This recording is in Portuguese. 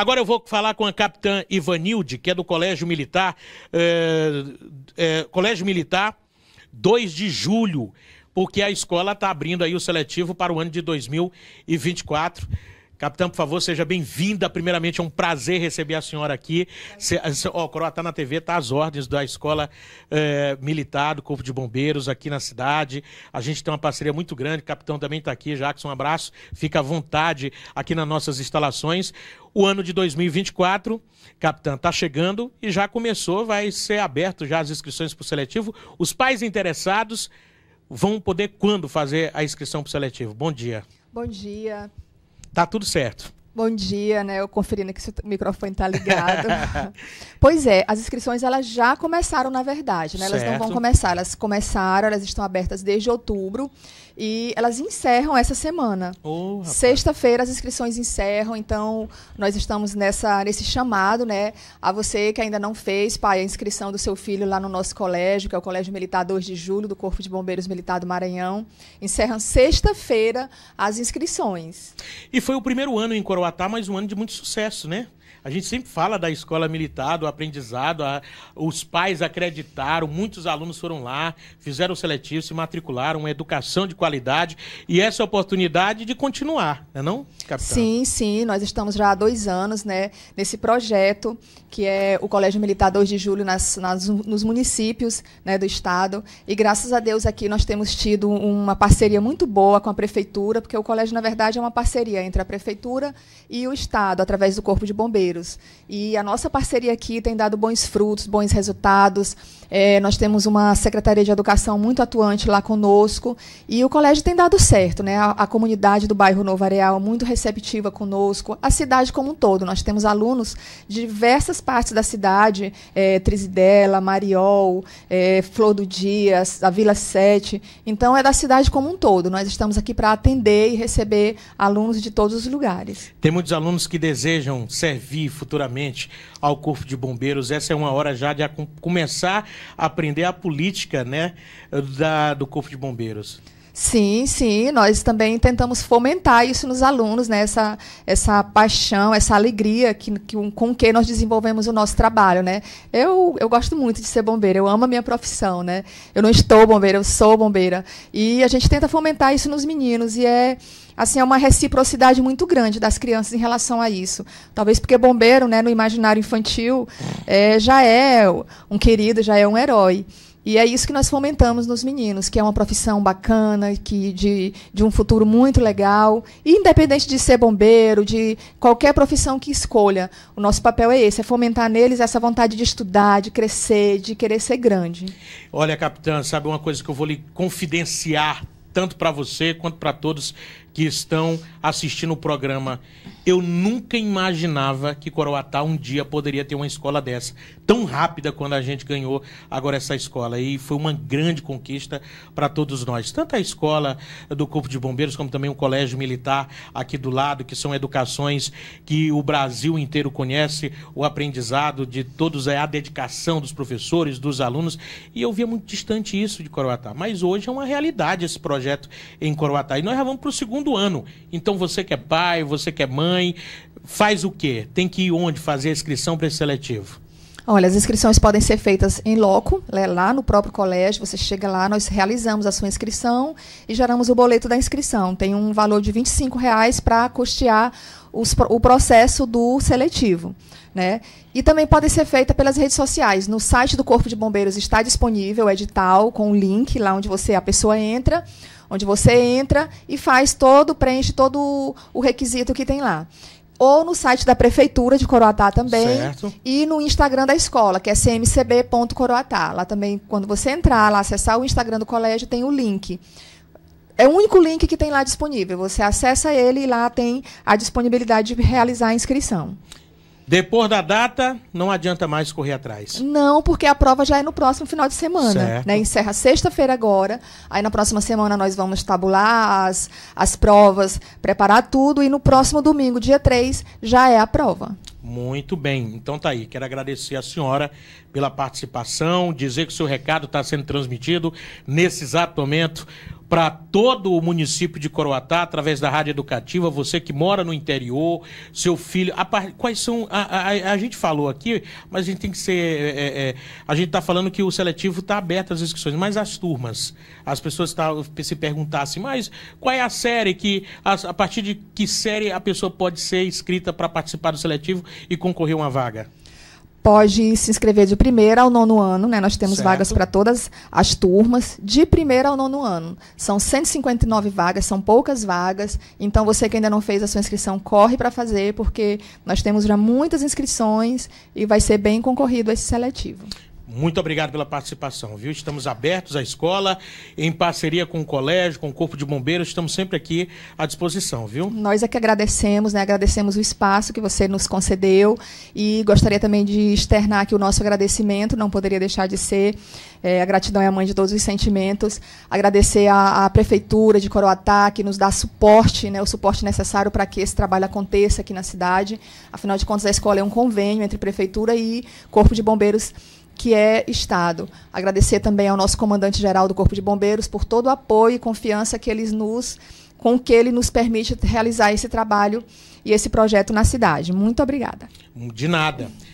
Agora eu vou falar com a capitã Ivanilde, que é do Colégio Militar, é, é, Colégio Militar 2 de Julho, porque a escola está abrindo aí o seletivo para o ano de 2024. Capitão, por favor, seja bem-vinda. Primeiramente, é um prazer receber a senhora aqui. Se, ó, o Coroa está na TV, está às ordens da Escola eh, Militar do Corpo de Bombeiros aqui na cidade. A gente tem uma parceria muito grande. O capitão também está aqui. Jackson, um abraço. Fica à vontade aqui nas nossas instalações. O ano de 2024, capitão, está chegando e já começou. Vai ser aberto já as inscrições para o seletivo. Os pais interessados vão poder quando fazer a inscrição para o seletivo? Bom dia. Bom dia. Tá tudo certo. Bom dia, né? Eu conferindo que o microfone está ligado. pois é, as inscrições elas já começaram, na verdade, né? Elas certo. não vão começar, elas começaram, elas estão abertas desde outubro e elas encerram essa semana. Oh, Sexta-feira as inscrições encerram, então nós estamos nessa nesse chamado, né? A você que ainda não fez, pai, a inscrição do seu filho lá no nosso colégio, que é o Colégio Militar 2 de Julho do Corpo de Bombeiros Militar do Maranhão, encerram sexta-feira as inscrições. E foi o primeiro ano em Coroa relatar mais um ano de muito sucesso, né? A gente sempre fala da escola militar, do aprendizado, a, os pais acreditaram, muitos alunos foram lá, fizeram o seletivo, se matricularam, uma educação de qualidade e essa oportunidade de continuar, não é não, capitão? Sim, sim, nós estamos já há dois anos né, nesse projeto que é o Colégio Militar 2 de Julho nas, nas, nos municípios né, do estado e graças a Deus aqui nós temos tido uma parceria muito boa com a prefeitura, porque o colégio na verdade é uma parceria entre a prefeitura e o estado através do Corpo de Bombeiros e a nossa parceria aqui tem dado bons frutos, bons resultados. É, nós temos uma Secretaria de Educação muito atuante lá conosco. E o colégio tem dado certo, né? A, a comunidade do bairro Novo Areal muito receptiva conosco, a cidade como um todo. Nós temos alunos de diversas partes da cidade, é, Trizidela, Mariol, é, Flor do Dia, a Vila Sete. Então, é da cidade como um todo. Nós estamos aqui para atender e receber alunos de todos os lugares. Tem muitos alunos que desejam servir servir futuramente ao Corpo de Bombeiros. Essa é uma hora já de começar a aprender a política né, da, do Corpo de Bombeiros. Sim, sim, nós também tentamos fomentar isso nos alunos, né? essa, essa paixão, essa alegria que, que, com que nós desenvolvemos o nosso trabalho. Né? Eu, eu gosto muito de ser bombeira, eu amo a minha profissão. Né? Eu não estou bombeira, eu sou bombeira. E a gente tenta fomentar isso nos meninos, e é, assim, é uma reciprocidade muito grande das crianças em relação a isso. Talvez porque bombeiro, né, no imaginário infantil, é, já é um querido, já é um herói. E é isso que nós fomentamos nos meninos, que é uma profissão bacana, que de, de um futuro muito legal, independente de ser bombeiro, de qualquer profissão que escolha. O nosso papel é esse, é fomentar neles essa vontade de estudar, de crescer, de querer ser grande. Olha, capitã, sabe uma coisa que eu vou lhe confidenciar tanto para você quanto para todos que estão assistindo o programa. Eu nunca imaginava que Coroatá um dia poderia ter uma escola dessa, tão rápida quando a gente ganhou agora essa escola. E foi uma grande conquista para todos nós. Tanto a escola do Corpo de Bombeiros, como também o Colégio Militar aqui do lado, que são educações que o Brasil inteiro conhece, o aprendizado de todos, é a dedicação dos professores, dos alunos. E eu via muito distante isso de Coroatá. Mas hoje é uma realidade esse projeto em Coroatá. E nós já vamos para o segundo do ano. Então você que é pai, você que é mãe, faz o quê? Tem que ir onde fazer a inscrição para esse seletivo? Olha, as inscrições podem ser feitas em loco, né, lá no próprio colégio. Você chega lá, nós realizamos a sua inscrição e geramos o boleto da inscrição. Tem um valor de R$ 25 para custear os, o processo do seletivo. Né? E também podem ser feitas pelas redes sociais. No site do Corpo de Bombeiros está disponível o edital com o link lá onde você a pessoa entra, onde você entra e faz todo, preenche todo o requisito que tem lá ou no site da Prefeitura de Coroatá também. Certo. E no Instagram da escola, que é cmcb.coroatá. Lá também, quando você entrar lá, acessar o Instagram do colégio, tem o link. É o único link que tem lá disponível. Você acessa ele e lá tem a disponibilidade de realizar a inscrição. Depois da data, não adianta mais correr atrás. Não, porque a prova já é no próximo final de semana. Né? Encerra sexta-feira agora. Aí na próxima semana nós vamos tabular as, as provas, preparar tudo. E no próximo domingo, dia 3, já é a prova. Muito bem. Então tá aí. Quero agradecer a senhora pela participação, dizer que o seu recado está sendo transmitido nesse exato momento para todo o município de Coroatá, através da Rádio Educativa, você que mora no interior, seu filho. A, quais são. A, a, a, gente falou aqui, mas a gente tem que ser. É, é, é a gente está falando que o seletivo está aberto às inscrições, mas as turmas. As pessoas tá, se perguntassem, mas qual é a série que. A, a partir de que série a pessoa pode ser inscrita para participar do seletivo e concorrer a uma vaga? pode se inscrever de primeiro ao nono ano, né? Nós temos certo. vagas para todas as turmas, de primeiro ao nono ano. São 159 vagas, são poucas vagas. Então você que ainda não fez a sua inscrição, corre para fazer, porque nós temos já muitas inscrições e vai ser bem concorrido esse seletivo. Muito obrigado pela participação, viu? Estamos abertos à escola, em parceria com o colégio, com o Corpo de Bombeiros, estamos sempre aqui à disposição, viu? Nós é que agradecemos, né? Agradecemos o espaço que você nos concedeu e gostaria também de externar aqui o nosso agradecimento, não poderia deixar de ser. É, a gratidão é a mãe de todos os sentimentos. Agradecer à, à Prefeitura de Coroatá, que nos dá suporte, né, o suporte necessário para que esse trabalho aconteça aqui na cidade. Afinal de contas, a escola é um convênio entre Prefeitura e Corpo de Bombeiros que é Estado. Agradecer também ao nosso comandante-geral do Corpo de Bombeiros por todo o apoio e confiança que eles nos, com que ele nos permite realizar esse trabalho e esse projeto na cidade. Muito obrigada. De nada.